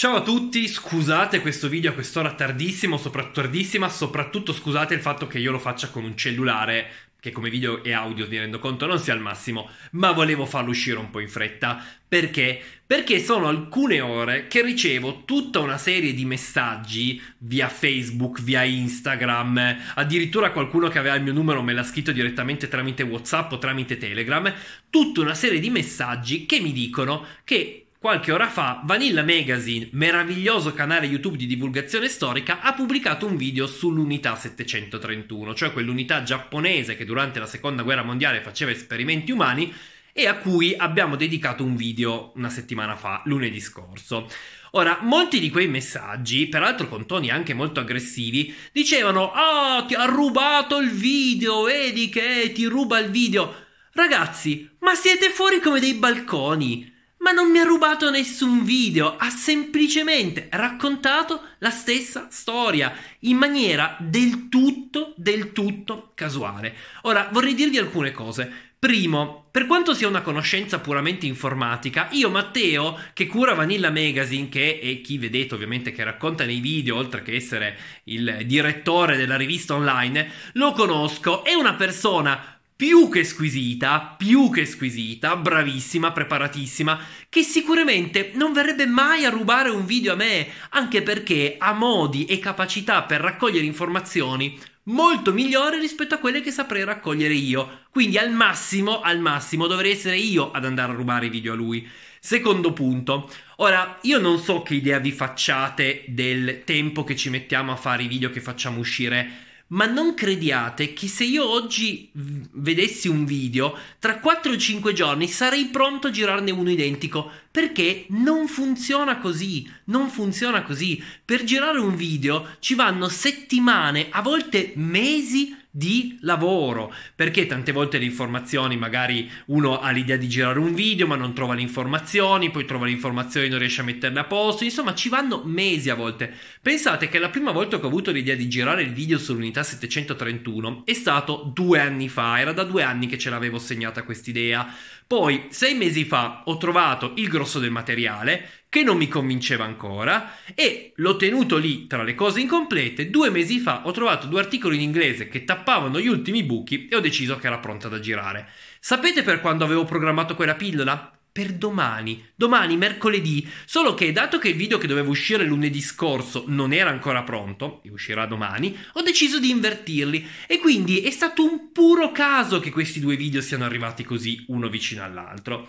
Ciao a tutti, scusate questo video a quest'ora tardissimo, sopra- tardissima, soprattutto scusate il fatto che io lo faccia con un cellulare che come video e audio mi rendo conto non sia al massimo, ma volevo farlo uscire un po' in fretta. Perché? Perché sono alcune ore che ricevo tutta una serie di messaggi via Facebook, via Instagram, addirittura qualcuno che aveva il mio numero me l'ha scritto direttamente tramite WhatsApp o tramite Telegram, tutta una serie di messaggi che mi dicono che Qualche ora fa, Vanilla Magazine, meraviglioso canale YouTube di divulgazione storica, ha pubblicato un video sull'unità 731, cioè quell'unità giapponese che durante la seconda guerra mondiale faceva esperimenti umani e a cui abbiamo dedicato un video una settimana fa, lunedì scorso. Ora, molti di quei messaggi, peraltro con toni anche molto aggressivi, dicevano: Ah, oh, ti ha rubato il video, vedi che ti ruba il video. Ragazzi, ma siete fuori come dei balconi ma non mi ha rubato nessun video, ha semplicemente raccontato la stessa storia in maniera del tutto, del tutto casuale. Ora vorrei dirvi alcune cose. Primo, per quanto sia una conoscenza puramente informatica, io Matteo, che cura Vanilla Magazine, che è chi vedete ovviamente che racconta nei video, oltre che essere il direttore della rivista online, lo conosco, è una persona più che squisita, più che squisita, bravissima, preparatissima, che sicuramente non verrebbe mai a rubare un video a me, anche perché ha modi e capacità per raccogliere informazioni molto migliori rispetto a quelle che saprei raccogliere io. Quindi al massimo, al massimo dovrei essere io ad andare a rubare i video a lui. Secondo punto. Ora, io non so che idea vi facciate del tempo che ci mettiamo a fare i video che facciamo uscire ma non crediate che se io oggi vedessi un video, tra 4 o 5 giorni sarei pronto a girarne uno identico, perché non funziona così, non funziona così. Per girare un video ci vanno settimane, a volte mesi di lavoro, perché tante volte le informazioni, magari uno ha l'idea di girare un video ma non trova le informazioni, poi trova le informazioni e non riesce a metterle a posto, insomma ci vanno mesi a volte. Pensate che la prima volta che ho avuto l'idea di girare il video sull'unità 731 è stato due anni fa, era da due anni che ce l'avevo segnata quest'idea. Poi, sei mesi fa, ho trovato il grosso del materiale, che non mi convinceva ancora e l'ho tenuto lì tra le cose incomplete. Due mesi fa ho trovato due articoli in inglese che tappavano gli ultimi buchi e ho deciso che era pronta da girare. Sapete per quando avevo programmato quella pillola? per domani, domani mercoledì, solo che dato che il video che doveva uscire lunedì scorso non era ancora pronto, e uscirà domani, ho deciso di invertirli e quindi è stato un puro caso che questi due video siano arrivati così uno vicino all'altro.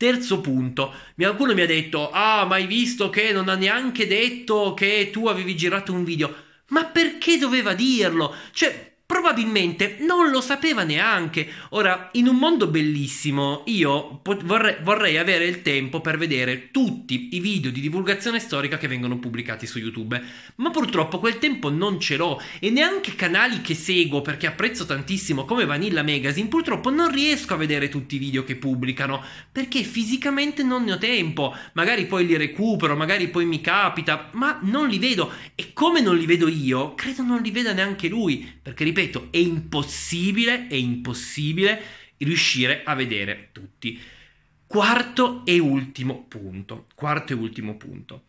Terzo punto, qualcuno mi ha detto, ah, mai visto che non ha neanche detto che tu avevi girato un video. Ma perché doveva dirlo? Cioè, probabilmente non lo sapeva neanche. Ora, in un mondo bellissimo, io pot- vorrei, vorrei, avere il tempo per vedere tutti i video di divulgazione storica che vengono pubblicati su YouTube, ma purtroppo quel tempo non ce l'ho e neanche canali che seguo perché apprezzo tantissimo come Vanilla Magazine, purtroppo non riesco a vedere tutti i video che pubblicano perché fisicamente non ne ho tempo. Magari poi li recupero, magari poi mi capita, ma non li vedo e come non li vedo io, credo non li veda neanche lui, perché ripeto ripeto, è impossibile, è impossibile riuscire a vedere tutti. Quarto e ultimo punto, quarto e ultimo punto.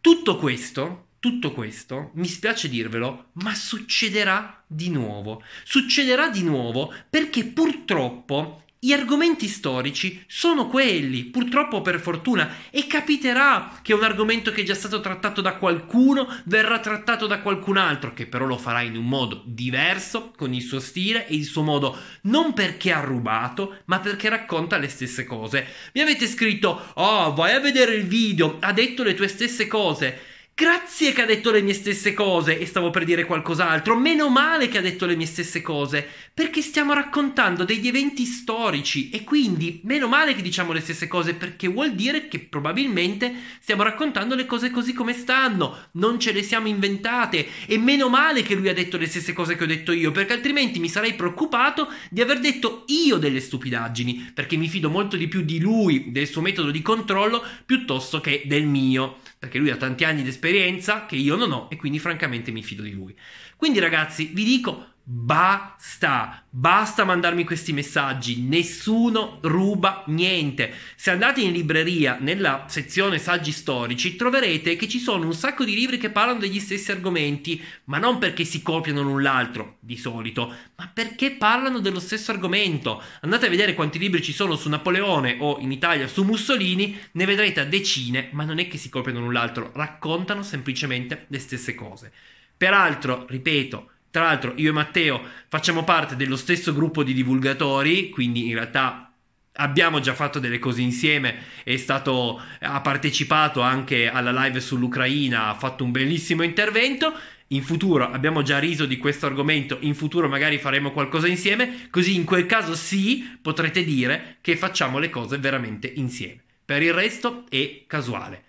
Tutto questo, tutto questo, mi spiace dirvelo, ma succederà di nuovo. Succederà di nuovo perché purtroppo gli argomenti storici sono quelli, purtroppo per fortuna, e capiterà che un argomento che è già stato trattato da qualcuno verrà trattato da qualcun altro, che però lo farà in un modo diverso, con il suo stile e il suo modo, non perché ha rubato, ma perché racconta le stesse cose. Mi avete scritto, oh, vai a vedere il video, ha detto le tue stesse cose. Grazie che ha detto le mie stesse cose e stavo per dire qualcos'altro. Meno male che ha detto le mie stesse cose, perché stiamo raccontando degli eventi storici e quindi meno male che diciamo le stesse cose perché vuol dire che probabilmente stiamo raccontando le cose così come stanno, non ce le siamo inventate e meno male che lui ha detto le stesse cose che ho detto io, perché altrimenti mi sarei preoccupato di aver detto io delle stupidaggini, perché mi fido molto di più di lui, del suo metodo di controllo piuttosto che del mio perché lui ha tanti anni di esperienza che io non ho e quindi francamente mi fido di lui. Quindi ragazzi, vi dico, Basta, basta mandarmi questi messaggi, nessuno ruba niente. Se andate in libreria, nella sezione saggi storici, troverete che ci sono un sacco di libri che parlano degli stessi argomenti, ma non perché si copiano l'un l'altro, di solito, ma perché parlano dello stesso argomento. Andate a vedere quanti libri ci sono su Napoleone o in Italia su Mussolini, ne vedrete decine, ma non è che si copiano l'un l'altro, raccontano semplicemente le stesse cose. Peraltro, ripeto, tra l'altro io e Matteo facciamo parte dello stesso gruppo di divulgatori, quindi in realtà abbiamo già fatto delle cose insieme, È stato, ha partecipato anche alla live sull'Ucraina, ha fatto un bellissimo intervento. In futuro abbiamo già riso di questo argomento, in futuro magari faremo qualcosa insieme, così in quel caso sì potrete dire che facciamo le cose veramente insieme. Per il resto è casuale.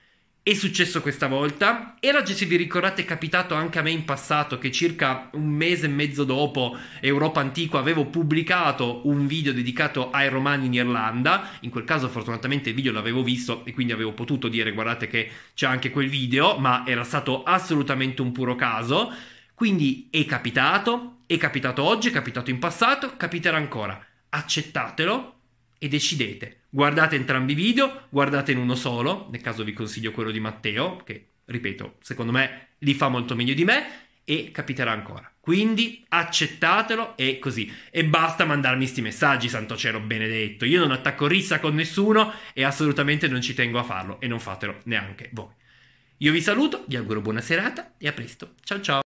È successo questa volta e oggi se vi ricordate è capitato anche a me in passato che circa un mese e mezzo dopo Europa Antiqua avevo pubblicato un video dedicato ai romani in Irlanda, in quel caso fortunatamente il video l'avevo visto e quindi avevo potuto dire guardate che c'è anche quel video, ma era stato assolutamente un puro caso, quindi è capitato, è capitato oggi, è capitato in passato, capiterà ancora, accettatelo e decidete Guardate entrambi i video, guardate in uno solo, nel caso vi consiglio quello di Matteo, che ripeto, secondo me li fa molto meglio di me e capiterà ancora. Quindi accettatelo e così. E basta mandarmi questi messaggi, santo cielo benedetto. Io non attacco rissa con nessuno e assolutamente non ci tengo a farlo e non fatelo neanche voi. Io vi saluto, vi auguro buona serata e a presto. Ciao ciao.